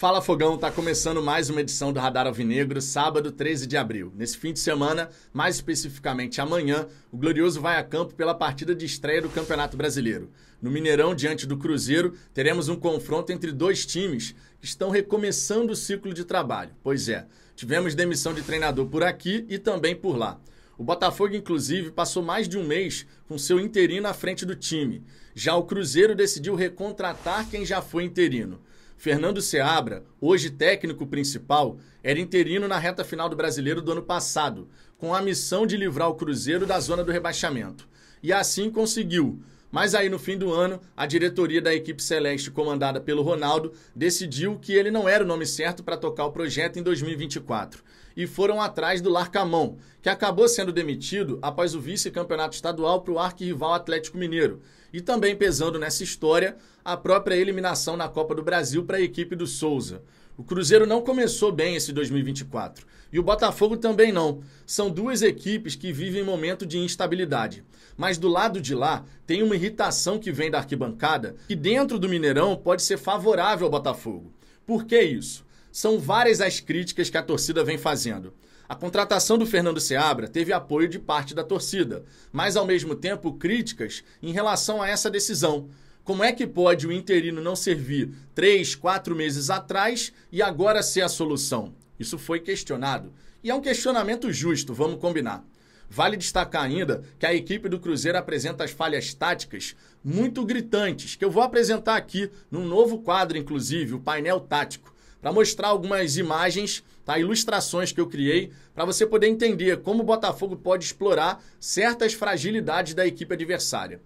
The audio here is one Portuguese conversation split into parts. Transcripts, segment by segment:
Fala Fogão, tá começando mais uma edição do Radar Alvinegro, sábado 13 de abril. Nesse fim de semana, mais especificamente amanhã, o Glorioso vai a campo pela partida de estreia do Campeonato Brasileiro. No Mineirão, diante do Cruzeiro, teremos um confronto entre dois times que estão recomeçando o ciclo de trabalho. Pois é, tivemos demissão de treinador por aqui e também por lá. O Botafogo, inclusive, passou mais de um mês com seu interino à frente do time. Já o Cruzeiro decidiu recontratar quem já foi interino. Fernando Seabra, hoje técnico principal, era interino na reta final do Brasileiro do ano passado, com a missão de livrar o Cruzeiro da zona do rebaixamento. E assim conseguiu. Mas aí no fim do ano, a diretoria da equipe celeste comandada pelo Ronaldo decidiu que ele não era o nome certo para tocar o projeto em 2024 e foram atrás do Larcamão, que acabou sendo demitido após o vice-campeonato estadual para o arquirrival Atlético Mineiro. E também pesando nessa história a própria eliminação na Copa do Brasil para a equipe do Souza. O Cruzeiro não começou bem esse 2024 e o Botafogo também não. São duas equipes que vivem momento de instabilidade. Mas do lado de lá tem uma irritação que vem da arquibancada que dentro do Mineirão pode ser favorável ao Botafogo. Por que isso? São várias as críticas que a torcida vem fazendo. A contratação do Fernando Seabra teve apoio de parte da torcida, mas ao mesmo tempo críticas em relação a essa decisão. Como é que pode o interino não servir três, quatro meses atrás e agora ser a solução? Isso foi questionado. E é um questionamento justo, vamos combinar. Vale destacar ainda que a equipe do Cruzeiro apresenta as falhas táticas muito gritantes, que eu vou apresentar aqui num novo quadro, inclusive, o painel tático para mostrar algumas imagens, tá? ilustrações que eu criei, para você poder entender como o Botafogo pode explorar certas fragilidades da equipe adversária.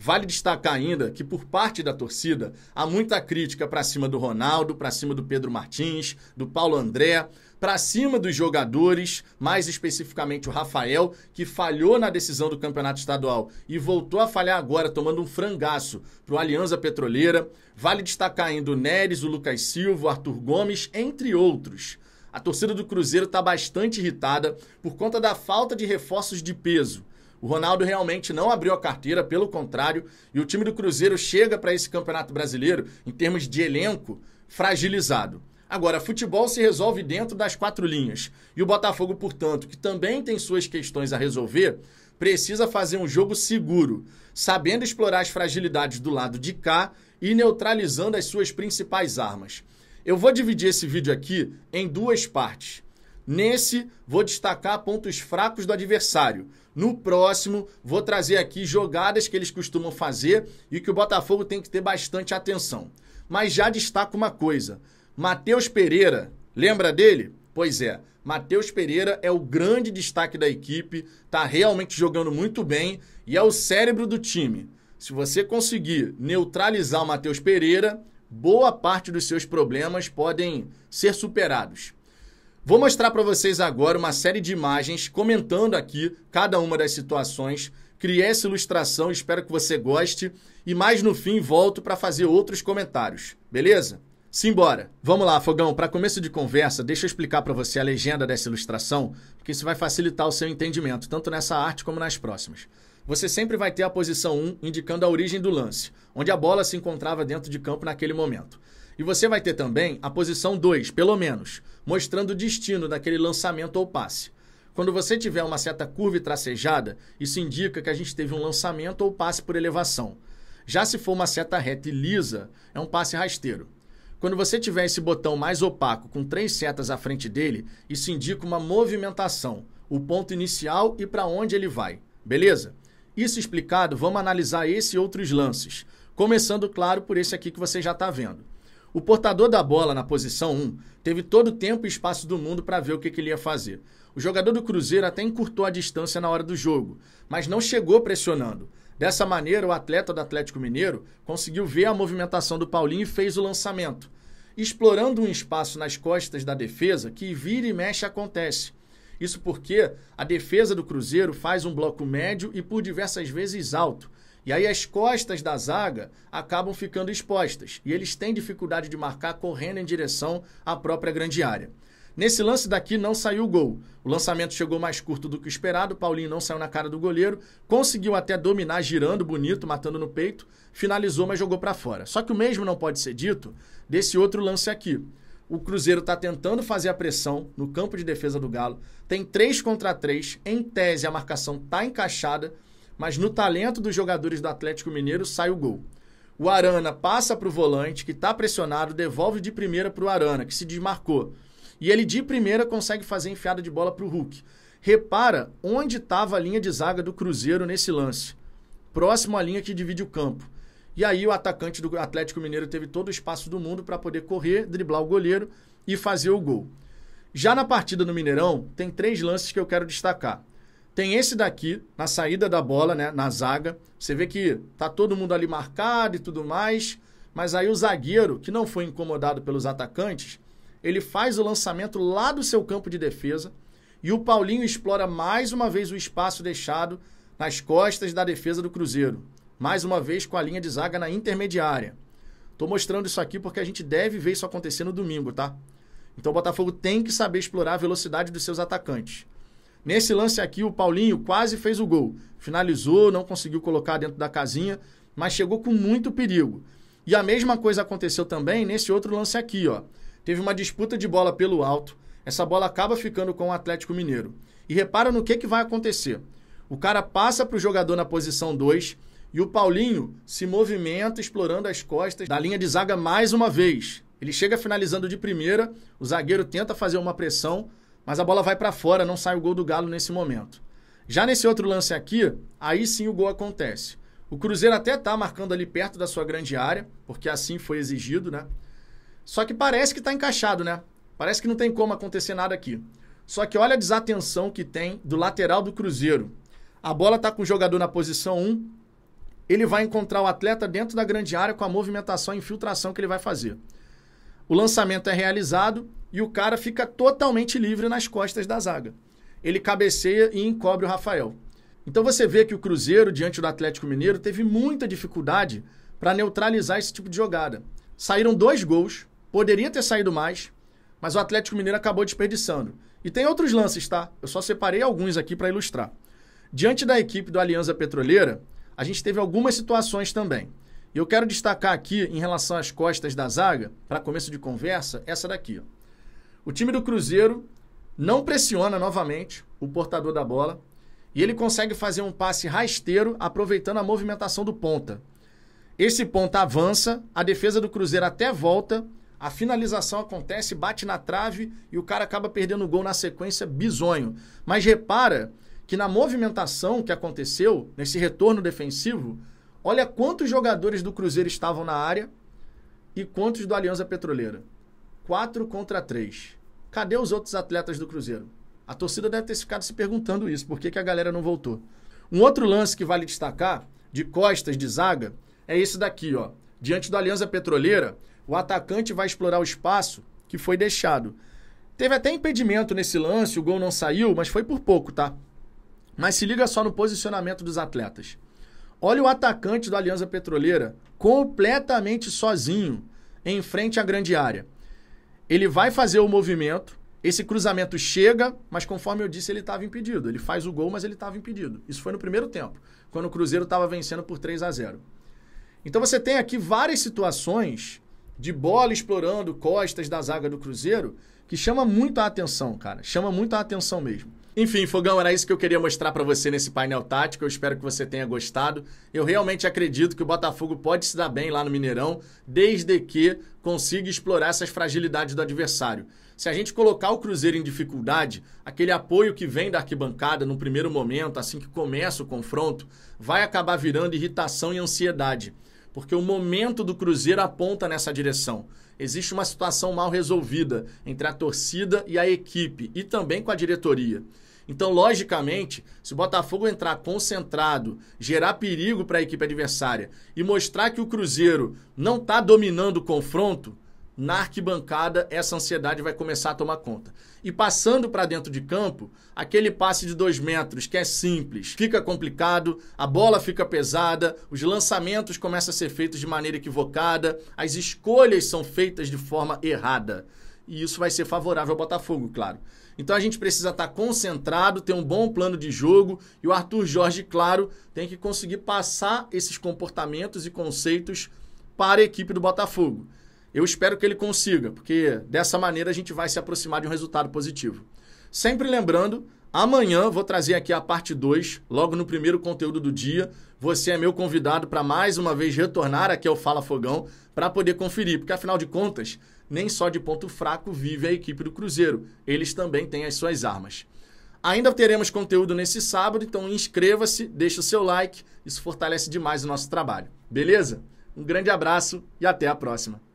Vale destacar ainda que, por parte da torcida, há muita crítica para cima do Ronaldo, para cima do Pedro Martins, do Paulo André, para cima dos jogadores, mais especificamente o Rafael, que falhou na decisão do campeonato estadual e voltou a falhar agora, tomando um frangaço para o Aliança Petroleira. Vale destacar ainda o Neres, o Lucas Silva, o Arthur Gomes, entre outros. A torcida do Cruzeiro está bastante irritada por conta da falta de reforços de peso. O Ronaldo realmente não abriu a carteira, pelo contrário, e o time do Cruzeiro chega para esse Campeonato Brasileiro, em termos de elenco, fragilizado. Agora, futebol se resolve dentro das quatro linhas. E o Botafogo, portanto, que também tem suas questões a resolver, precisa fazer um jogo seguro, sabendo explorar as fragilidades do lado de cá e neutralizando as suas principais armas. Eu vou dividir esse vídeo aqui em duas partes. Nesse, vou destacar pontos fracos do adversário. No próximo, vou trazer aqui jogadas que eles costumam fazer e que o Botafogo tem que ter bastante atenção. Mas já destaco uma coisa: Matheus Pereira, lembra dele? Pois é, Matheus Pereira é o grande destaque da equipe, tá realmente jogando muito bem e é o cérebro do time. Se você conseguir neutralizar o Matheus Pereira, boa parte dos seus problemas podem ser superados. Vou mostrar para vocês agora uma série de imagens comentando aqui cada uma das situações. Criei essa ilustração, espero que você goste. E mais no fim volto para fazer outros comentários, beleza? Simbora! Vamos lá, Fogão. Para começo de conversa, deixa eu explicar para você a legenda dessa ilustração, porque isso vai facilitar o seu entendimento, tanto nessa arte como nas próximas. Você sempre vai ter a posição 1 indicando a origem do lance, onde a bola se encontrava dentro de campo naquele momento. E você vai ter também a posição 2, pelo menos, mostrando o destino daquele lançamento ou passe. Quando você tiver uma seta curva e tracejada, isso indica que a gente teve um lançamento ou passe por elevação. Já se for uma seta reta e lisa, é um passe rasteiro. Quando você tiver esse botão mais opaco com três setas à frente dele, isso indica uma movimentação, o ponto inicial e para onde ele vai. Beleza? Isso explicado, vamos analisar esse e outros lances. Começando, claro, por esse aqui que você já está vendo. O portador da bola na posição 1 teve todo o tempo e espaço do mundo para ver o que, que ele ia fazer. O jogador do Cruzeiro até encurtou a distância na hora do jogo, mas não chegou pressionando. Dessa maneira, o atleta do Atlético Mineiro conseguiu ver a movimentação do Paulinho e fez o lançamento, explorando um espaço nas costas da defesa que vira e mexe acontece. Isso porque a defesa do Cruzeiro faz um bloco médio e por diversas vezes alto, e aí as costas da zaga acabam ficando expostas e eles têm dificuldade de marcar correndo em direção à própria grande área. Nesse lance daqui não saiu o gol. O lançamento chegou mais curto do que o esperado, Paulinho não saiu na cara do goleiro, conseguiu até dominar girando bonito, matando no peito, finalizou, mas jogou para fora. Só que o mesmo não pode ser dito desse outro lance aqui. O Cruzeiro está tentando fazer a pressão no campo de defesa do Galo. Tem 3 contra 3. Em tese, a marcação está encaixada mas no talento dos jogadores do Atlético Mineiro sai o gol. O Arana passa para o volante, que está pressionado, devolve de primeira para o Arana, que se desmarcou. E ele de primeira consegue fazer enfiada de bola para o Hulk. Repara onde estava a linha de zaga do Cruzeiro nesse lance. Próximo à linha que divide o campo. E aí o atacante do Atlético Mineiro teve todo o espaço do mundo para poder correr, driblar o goleiro e fazer o gol. Já na partida no Mineirão, tem três lances que eu quero destacar. Tem esse daqui, na saída da bola, né, na zaga. Você vê que tá todo mundo ali marcado e tudo mais. Mas aí o zagueiro, que não foi incomodado pelos atacantes, ele faz o lançamento lá do seu campo de defesa. E o Paulinho explora mais uma vez o espaço deixado nas costas da defesa do Cruzeiro. Mais uma vez com a linha de zaga na intermediária. Tô mostrando isso aqui porque a gente deve ver isso acontecer no domingo, tá? Então o Botafogo tem que saber explorar a velocidade dos seus atacantes. Nesse lance aqui, o Paulinho quase fez o gol. Finalizou, não conseguiu colocar dentro da casinha, mas chegou com muito perigo. E a mesma coisa aconteceu também nesse outro lance aqui, ó. Teve uma disputa de bola pelo alto. Essa bola acaba ficando com o Atlético Mineiro. E repara no que, que vai acontecer. O cara passa para o jogador na posição 2 e o Paulinho se movimenta explorando as costas da linha de zaga mais uma vez. Ele chega finalizando de primeira, o zagueiro tenta fazer uma pressão, mas a bola vai para fora, não sai o gol do Galo nesse momento. Já nesse outro lance aqui, aí sim o gol acontece. O Cruzeiro até tá marcando ali perto da sua grande área, porque assim foi exigido, né? Só que parece que tá encaixado, né? Parece que não tem como acontecer nada aqui. Só que olha a desatenção que tem do lateral do Cruzeiro. A bola tá com o jogador na posição 1, ele vai encontrar o atleta dentro da grande área com a movimentação e infiltração que ele vai fazer. O lançamento é realizado, e o cara fica totalmente livre nas costas da zaga. Ele cabeceia e encobre o Rafael. Então você vê que o Cruzeiro, diante do Atlético Mineiro, teve muita dificuldade para neutralizar esse tipo de jogada. Saíram dois gols, poderia ter saído mais, mas o Atlético Mineiro acabou desperdiçando. E tem outros lances, tá? Eu só separei alguns aqui para ilustrar. Diante da equipe do Aliança Petroleira, a gente teve algumas situações também. E eu quero destacar aqui, em relação às costas da zaga, para começo de conversa, essa daqui. Ó. O time do Cruzeiro não pressiona novamente o portador da bola e ele consegue fazer um passe rasteiro aproveitando a movimentação do ponta. Esse ponta avança, a defesa do Cruzeiro até volta, a finalização acontece, bate na trave e o cara acaba perdendo o gol na sequência bizonho. Mas repara que na movimentação que aconteceu, nesse retorno defensivo, olha quantos jogadores do Cruzeiro estavam na área e quantos do Aliança Petroleira. 4 contra 3. Cadê os outros atletas do Cruzeiro? A torcida deve ter ficado se perguntando isso, por que, que a galera não voltou. Um outro lance que vale destacar, de costas, de zaga, é esse daqui, ó. Diante do Aliança Petroleira, o atacante vai explorar o espaço que foi deixado. Teve até impedimento nesse lance, o gol não saiu, mas foi por pouco, tá? Mas se liga só no posicionamento dos atletas. Olha o atacante do Aliança Petroleira completamente sozinho em frente à grande área. Ele vai fazer o movimento, esse cruzamento chega, mas conforme eu disse, ele estava impedido. Ele faz o gol, mas ele estava impedido. Isso foi no primeiro tempo, quando o Cruzeiro estava vencendo por 3 a 0. Então você tem aqui várias situações de bola explorando costas da zaga do Cruzeiro que chama muito a atenção, cara. Chama muito a atenção mesmo. Enfim, Fogão, era isso que eu queria mostrar para você nesse painel tático. Eu espero que você tenha gostado. Eu realmente acredito que o Botafogo pode se dar bem lá no Mineirão, desde que consiga explorar essas fragilidades do adversário. Se a gente colocar o Cruzeiro em dificuldade, aquele apoio que vem da arquibancada no primeiro momento, assim que começa o confronto, vai acabar virando irritação e ansiedade porque o momento do Cruzeiro aponta nessa direção. Existe uma situação mal resolvida entre a torcida e a equipe e também com a diretoria. Então, logicamente, se o Botafogo entrar concentrado, gerar perigo para a equipe adversária e mostrar que o Cruzeiro não está dominando o confronto, na arquibancada essa ansiedade vai começar a tomar conta. E passando para dentro de campo, aquele passe de dois metros que é simples, fica complicado, a bola fica pesada, os lançamentos começam a ser feitos de maneira equivocada, as escolhas são feitas de forma errada. E isso vai ser favorável ao Botafogo, claro. Então a gente precisa estar tá concentrado, ter um bom plano de jogo e o Arthur Jorge, claro, tem que conseguir passar esses comportamentos e conceitos para a equipe do Botafogo. Eu espero que ele consiga, porque dessa maneira a gente vai se aproximar de um resultado positivo. Sempre lembrando Amanhã vou trazer aqui a parte 2, logo no primeiro conteúdo do dia. Você é meu convidado para mais uma vez retornar aqui ao Fala Fogão para poder conferir, porque afinal de contas, nem só de ponto fraco vive a equipe do Cruzeiro, eles também têm as suas armas. Ainda teremos conteúdo nesse sábado, então inscreva-se, deixe o seu like, isso fortalece demais o nosso trabalho. Beleza? Um grande abraço e até a próxima.